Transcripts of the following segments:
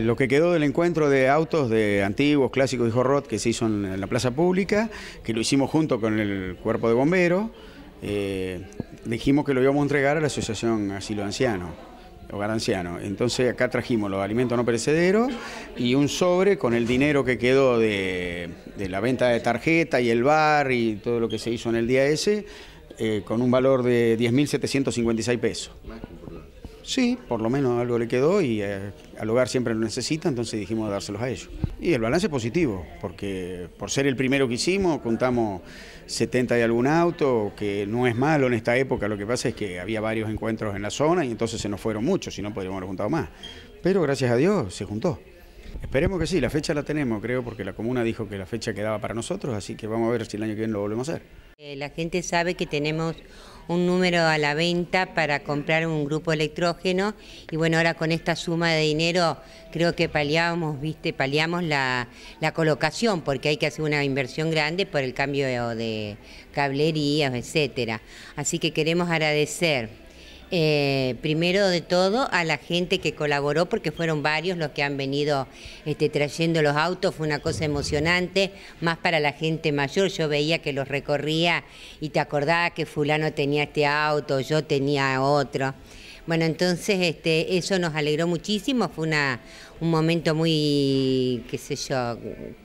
Lo que quedó del encuentro de autos de antiguos, clásicos y jorrot que se hizo en la plaza pública, que lo hicimos junto con el cuerpo de bomberos, eh, dijimos que lo íbamos a entregar a la Asociación Asilo Anciano, Hogar Anciano. Entonces acá trajimos los alimentos no perecederos y un sobre con el dinero que quedó de, la venta de tarjeta y el bar y todo lo que se hizo en el día ese, eh, con un valor de 10.756 pesos. Sí, por lo menos algo le quedó y eh, al hogar siempre lo necesita, entonces dijimos dárselos a ellos. Y el balance es positivo, porque por ser el primero que hicimos, contamos 70 y algún auto, que no es malo en esta época, lo que pasa es que había varios encuentros en la zona y entonces se nos fueron muchos, si no podríamos haber juntado más. Pero gracias a Dios se juntó. Esperemos que sí, la fecha la tenemos, creo, porque la comuna dijo que la fecha quedaba para nosotros, así que vamos a ver si el año que viene lo volvemos a hacer. Eh, la gente sabe que tenemos un número a la venta para comprar un grupo electrógeno y bueno, ahora con esta suma de dinero creo que paliamos, viste, paliamos la, colocación porque hay que hacer una inversión grande por el cambio de, de cablerías, etcétera. Así que queremos agradecer eh, primero de todo a la gente que colaboró, porque fueron varios los que han venido este, trayendo los autos, fue una cosa emocionante, más para la gente mayor, yo veía que los recorría y te acordaba que fulano tenía este auto, yo tenía otro. Bueno, entonces este, eso nos alegró muchísimo, fue una, un momento muy, qué sé yo,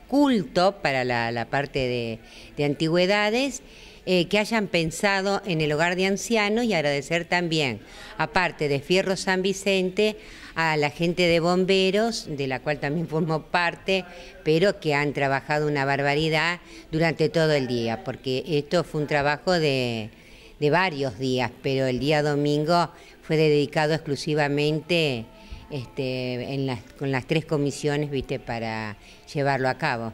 culto para la, parte de, antigüedades. Eh, que hayan pensado en el hogar de ancianos y agradecer también, aparte de Fierro San Vicente, a la gente de bomberos, de la cual también formó parte, pero que han trabajado una barbaridad durante todo el día, porque esto fue un trabajo de, de varios días, pero el día domingo fue dedicado exclusivamente este, en con las tres comisiones, viste, para llevarlo a cabo.